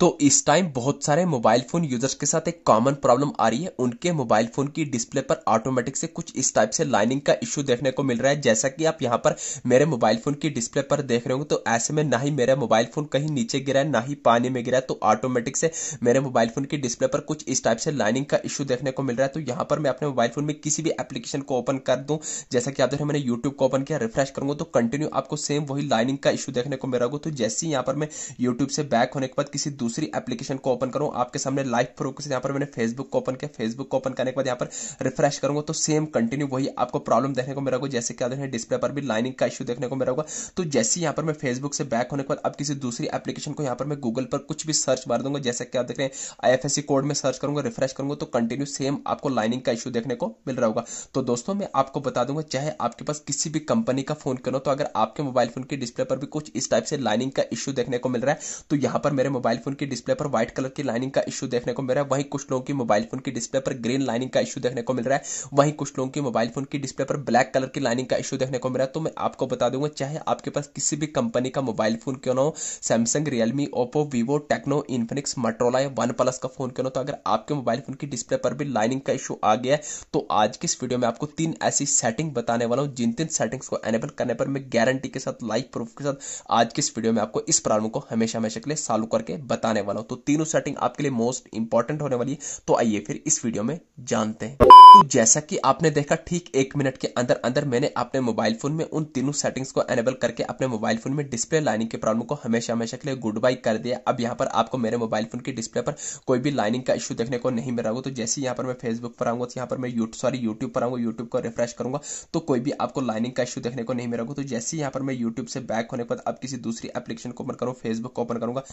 तो इस टाइम बहुत सारे मोबाइल फ़ोन यूज़र्स के साथ एक कॉमन प्रॉब्लम आ रही है उनके मोबाइल फ़ोन की डिस्प्ले पर ऑटोमेटिक से कुछ इस टाइप से लाइनिंग का इश्यू देखने को मिल रहा है जैसा कि आप यहां पर मेरे मोबाइल फ़ोन की डिस्प्ले पर देख रहे हो तो ऐसे में ना ही मेरा मोबाइल फ़ोन कहीं नीचे गिरा है ना ही पानी में गिरा है तो ऑटोमेटिक से मेरे मोबाइल फ़ोन की डिस्प्ले पर कुछ इस टाइप से लाइनिंग का इश्यू देखने को मिल रहा है तो यहाँ पर मैं अपने मोबाइल फ़ोन में किसी भी एप्लीकेशन को ओपन कर दू जैसा कि आप देख रहे मैंने यूट्यूब को ओपन किया रिफ्रेश करूंगा तो कंटिन्यू आपको सेम वही लाइनिंग का इश्यू देखने को मिल रहा होगा तो जैसे ही यहाँ पर मैं यूट्यूब से बैक होने के बाद किसी दूसरे दूसरी एप्लीकेशन को ओपन करूं आपके सामने लाइव प्रोग्रेस यहां पर मैंने फेसबुक को ओपन किया फेसबुक को ओपन करने के बाद यहां पर रिफ्रेश करूंगा तो सेम कंटिन्यू वही आपको प्रॉब्लम देखने को मेरा को जैसे क्या देखने डिस्प्ले पर भी लाइनिंग का इशू देखने को मेरा होगा तो जैसे यहां पर मैं फेसबुक से बैक होने के बाद अब किसी दूसरी एप्लीकेशन को यहां पर मैं गूगल पर कुछ भी सर्च मार दूंगा जैसे क्या देख रहे हैं आई कोड में सर्च करूंगा रिफ्रेश करूंगा तो कंटिन्यू सेम आपको लाइनिंग का इशू देखने को मिल रहा होगा तो दोस्तों मैं आपको बता दूंगा चाहे आपके पास किसी भी कंपनी का फोन करो तो अगर आपके मोबाइल फोन के डिस्प्ले पर भी कुछ इस टाइप से लाइनिंग का इशू देखने को मिल रहा है तो यहां पर मेरे मोबाइल फोन की डिस्प्ले पर व्हाइट कलर की लाइनिंग का इशू देखने को मिल रहा है वहीं कुछ लोगों की मोबाइल फोन की डिस्प्ले पर ग्रीन लाइनिंग का इशू देखने को मिल रहा है वहीं कुछ लोगों की मोबाइल फोन की डिस्प्ले पर ब्लैक कलर की लाइनिंग का इशू देखने को मिल रहा है तो मैं आपको बता दूंगा चाहे आपके पास किसी भी कंपनी का मोबाइल फोन क्यों ना हो Samsung Realme Oppo Vivo Tecno Infinix Motorola या वन प्लस का फोन क्यों ना तो अगर आपके मोबाइल फोन की डिस्प्ले पर भी लाइनिंग का इशू आ गया है तो आज की इस वीडियो में आपको तीन ऐसी सेटिंग बताने वाला हूं जिन तीन सेटिंग्स को एनेबल करने पर मैं गारंटी के साथ लाइव प्रूफ के साथ आज की इस वीडियो में आपको इस प्रॉब्लम को हमेशा हमेशा के लिए सॉल्व करके बता बताने वाला हूं तो तीनों सेटिंग आपके लिए मोस्ट इंपॉर्टेंट होने वाली है तो आइए फिर इस वीडियो में जानते हैं तो जैसा कि आपने देखा ठीक एक मिनट के अंदर अंदर मैंने अपने मोबाइल फोन में उन तीनों सेटिंग्स को एनेबल करके अपने मोबाइल फोन में डिस्प्ले लाइनिंग के प्रॉब्लम को हमेशा हमेशा के लिए गुड बाई कर दिया अब यहाँ पर आपको मेरे मोबाइल फोन की डिस्प्ले पर कोई भी लाइनिंग का इशू देखने को नहीं मिल रहा होगा तो जैसे यहाँ पर मैं फेसबुक पर आऊंगा तो यहाँ पर मैं सॉरी यूट्यूब पर आऊंगा यूट्यूब को रिफ्रेश करूंगा तो कोई भी आपको लाइनिंग का इशू देखने को नहीं मिला तो जैसे यहाँ पर मैं यूट्यूब से बैक होने के बाद अब किसी दूसरी एप्लीकेशन को ओपन करूँ फेसबुक को ओपन करूंगा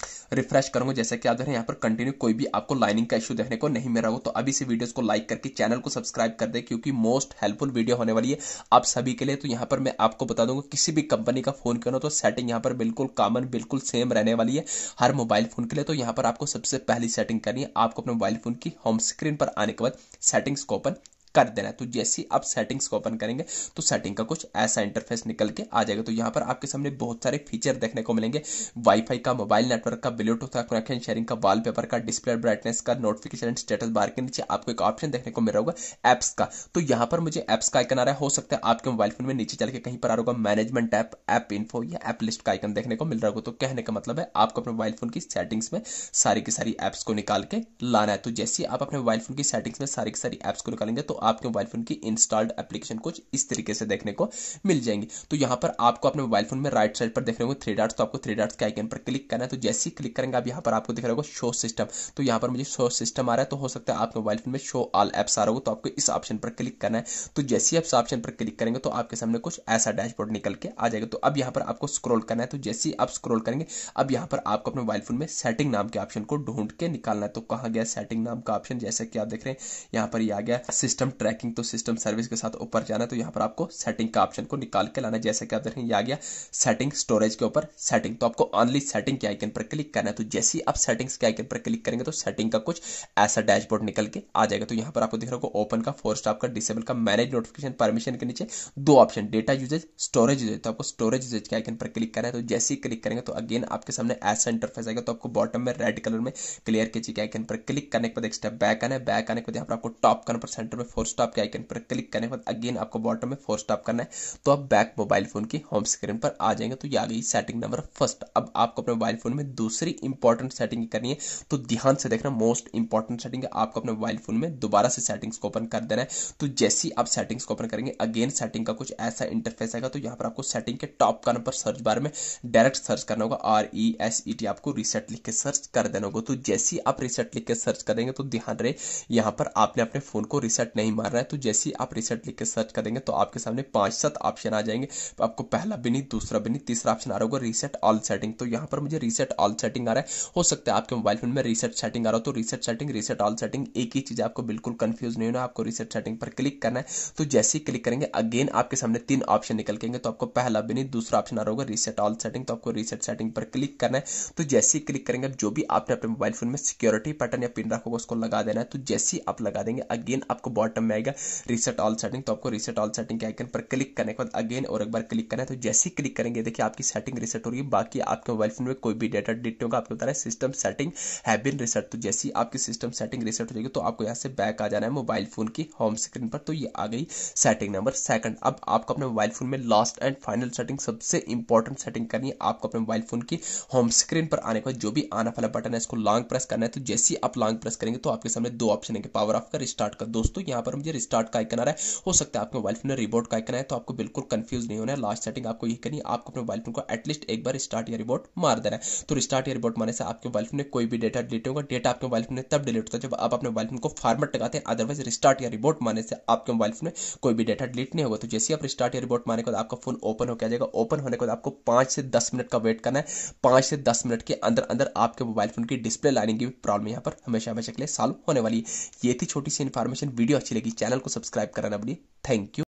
रिफ्रेश करूंगा जैसे कि आप देख रहे हैं यहाँ पर कंटिन्यू कोई भी आपको लाइनिंग का इशू देखने को नहीं मिला हो तो अभी से वीडियो को लाइक करके चैनल को सब्सक्राइब सब्सक्राइब कर दे क्योंकि मोस्ट हेल्पफुल वीडियो होने वाली है आप सभी के लिए तो यहां पर मैं आपको बता दूंगा किसी भी कंपनी का फोन क्यों ना तो सेटिंग यहां पर बिल्कुल कॉमन बिल्कुल सेम रहने वाली है हर मोबाइल फोन के लिए तो यहाँ पर आपको सबसे पहली सेटिंग करनी है आपको अपने मोबाइल फोन की होम स्क्रीन पर आने के बाद सेटिंग्स को ओपन कर देना है तो जैसे आप सेटिंग्स को ओपन करेंगे तो सेटिंग का कुछ ऐसा इंटरफेस निकल के आ जाएगा तो यहाँ पर आपके सामने बहुत सारे फीचर देखने को मिलेंगे वाईफाई का मोबाइल नेटवर्क का ब्लूटूथ का कनेक्शन शेयरिंग का वॉलपेपर का डिस्प्ले ब्राइटनेस का नोटिफिकेशन स्टेटस बार के नीचे आपको एक ऑप्शन देखने को मिल रहा होगा एप्स का तो यहाँ पर मुझे एप्स का आइकन आ रहा है हो सकता है आपके मोबाइल फोन में नीचे चल के कहीं पर आ रहा होगा मैनेजमेंट ऐप ऐप इन्फो या एप लिस्ट का आइकन देखने को मिल रहा होगा तो कहने का मतलब है आपको अपने मोबाइल फोन की सेटिंग्स में सारी की सारी एप्स को निकाल के लाना है तो जैसे आप अपने मोबाइल फोन की सेटिंग्स में सारी की सारी एप्स को निकालेंगे तो आपके मोबाइल फोन की इंस्टॉल्ड एप्लीकेशन कुछ इस तरीके से देखने को मिल जाएंगी तो यहां पर आपको अपने मोबाइल फोन में राइट साइड पर देख रहे को थ्री डॉट्स तो आपको थ्री डॉट्स के आइकन पर क्लिक करना है तो जैसे ही क्लिक करेंगे आप यहां पर आपको दिख रहा होगा शो सिस्टम तो यहां पर मुझे शो सिस्टम आ रहा है तो हो सकता है आपके मोबाइल फोन में शो ऑल एप्स आ रहा हो तो आपको इस ऑप्शन पर क्लिक करना है तो जैसे ही आप इस ऑप्शन पर क्लिक करेंगे तो आपके सामने कुछ ऐसा डैशबोर्ड निकल के आ जाएगा तो अब यहां पर आपको स्क्रोल करना है तो जैसे ही आप स्क्रोल करेंगे अब यहां पर आपको अपने मोबाइल फोन में सेटिंग नाम के ऑप्शन को ढूंढ के निकालना है तो कहा गया सेटिंग नाम का ऑप्शन जैसे कि आप देख रहे हैं यहां पर यह आ गया सिस्टम सिस्टम ट्रैकिंग तो सिस्टम सर्विस के साथ ऊपर जाना है तो यहाँ पर आपको सेटिंग का ऑप्शन को निकाल के लाना जैसे कि आप देखें आ गया सेटिंग स्टोरेज के ऊपर सेटिंग तो आपको ऑनली सेटिंग के आइकन पर क्लिक करना है तो जैसे ही आप सेटिंग्स के आइकन पर क्लिक करेंगे तो सेटिंग का कुछ ऐसा डैशबोर्ड निकल के आ जाएगा तो यहाँ पर आपको दिख रहा होगा ओपन का फोर स्टाफ का डिसेबल का मैनेज नोटिफिकेशन परमिशन के नीचे दो option data usage storage usage तो आपको स्टोरेज यूजेज के आइकन पर क्लिक करना है तो जैसे ही क्लिक करेंगे तो अगेन आपके सामने ऐसा इंटरफेस आएगा तो आपको बॉटम में रेड कलर में क्लियर के आइकन पर क्लिक करने के बाद एक स्टेप बैक आना है बैक आने के बाद यहाँ पर आपको टॉप कॉर्नर पर सेंटर में फोर स्टॉप के आइकन पर क्लिक करने के बाद अगेन आपको बॉटम में फोर स्टॉप करना है तो आप बैक मोबाइल फोन की होम स्क्रीन पर आ जाएंगे तो ये आ गई सेटिंग नंबर फर्स्ट अब आपको अपने मोबाइल फोन में दूसरी इंपॉर्टेंट सेटिंग करनी है तो ध्यान से देखना मोस्ट इंपॉर्टेंट सेटिंग है आपको अपने मोबाइल फोन में दोबारा से सेटिंग्स को ओपन कर देना है तो जैसे ही आप सेटिंग्स को ओपन करेंगे अगेन सेटिंग का कुछ ऐसा इंटरफेस आएगा तो यहाँ पर आपको सेटिंग के टॉप कॉर्नर पर सर्च बार में डायरेक्ट सर्च करना होगा R E S E T आपको रिसेट लिख के सर्च कर देना होगा तो जैसे ही आप रिसेट लिख के सर्च करेंगे तो ध्यान रहे यहाँ पर आपने अपने फोन को रिसेट नहीं नहीं मार रहा है तो जैसे ही आप रिसेट लिख के सर्च करेंगे तो आपके सामने पांच सात ऑप्शन आ जाएंगे तो आपको पहला भी नहीं दूसरा भी नहीं तीसरा ऑप्शन आ रहा होगा रीसेट ऑल सेटिंग तो यहाँ पर मुझे रीसेट ऑल सेटिंग आ रहा है हो सकता है आपके मोबाइल फोन में रीसेट सेटिंग आ रहा हो तो reset setting reset all setting एक ही चीज़ आपको बिल्कुल कंफ्यूज नहीं होना आपको रीसेट सेटिंग पर क्लिक करना है तो जैसे ही क्लिक करेंगे अगेन आपके सामने तीन ऑप्शन निकल के तो आपको पहला भी नहीं दूसरा ऑप्शन आ रहा होगा रीसेट ऑल सेटिंग तो आपको रीसेट सेटिंग पर क्लिक करना है तो जैसे ही क्लिक करेंगे जो भी आपने अपने मोबाइल फोन में सिक्योरिटी पैटर्न या पिन रखोगे उसको लगा देना है तो जैसे ही आप लगा देंगे अगेन आपको बॉट बटन में आएगा रीसेट ऑल सेटिंग तो आपको रीसेट ऑल सेटिंग के आइकन पर क्लिक करने के बाद अगेन और एक बार क्लिक करना है तो जैसे ही क्लिक करेंगे देखिए आपकी सेटिंग रिसेट हो रही है बाकी आपके मोबाइल फोन में कोई भी डेटा डिट होगा आपको बता रहा है सिस्टम सेटिंग है बिन रिसेट तो जैसी आपकी सिस्टम सेटिंग रिसेट हो जाएगी तो आपको यहाँ से बैक आ जाना है मोबाइल फोन की होम स्क्रीन पर तो ये आ गई सेटिंग नंबर सेकंड अब आपको अपने मोबाइल फोन में लास्ट एंड फाइनल सेटिंग सबसे इंपॉर्टेंट सेटिंग करनी है आपको अपने मोबाइल फोन की होम स्क्रीन पर आने के बाद जो भी आना वाला बटन है इसको लॉन्ग प्रेस करना है तो जैसे ही आप लॉन्ग प्रेस करेंगे तो आपके सामने दो ऑप्शन है पावर ऑफ कर स्टार्ट कर दोस्तों यहाँ पर मुझे रिस्टार्ट का आइकन आ रहा है हो सकता है आपके मोबाइल फोन में रिबोट का आइकन है तो आपको बिल्कुल कंफ्यूज नहीं होना है लास्ट सेटिंग आपको यही करनी है आपको अपने मोबाइल फोन को एटलीस्ट एक बार स्टार्ट या रिबोट मार देना है तो रिस्टार्ट या रिबोट मारने से आपके मोबाइल फोन में कोई भी डेटा डिलीट होगा डेटा आपके मोबाइल फोन में तब डिलीट होता है जब आप अपने मोबाइल फोन को फॉर्मेट लगाते हैं अदरवाइज रिस्टार्ट या रिबोट मारने से आपके मोबाइल फोन में कोई भी डेटा डिलीट नहीं होगा तो जैसे आप रिस्टार्ट या रिबोट मारने के बाद आपका फोन ओपन होकर जाएगा ओपन होने के बाद आपको पांच से दस मिनट का वेट करना है पांच से दस मिनट के अंदर अंदर आपके मोबाइल फोन की डिस्प्ले लाइनिंग की प्रॉब्लम यहाँ पर हमेशा हमेशा के लिए सॉल्व होने वाली है ये थी छोटी सी इन्फॉर्मेशन वीडियो अच्छी लगी चैनल को सब्सक्राइब कराना अपनी थैंक यू